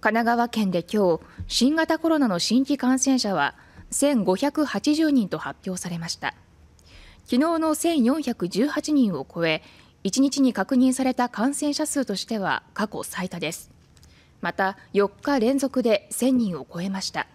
神奈川県で今日新型コロナの新規感染者は1580人と発表されました昨日の1418人を超え1日に確認された感染者数としては過去最多ですまた4日連続で1000人を超えました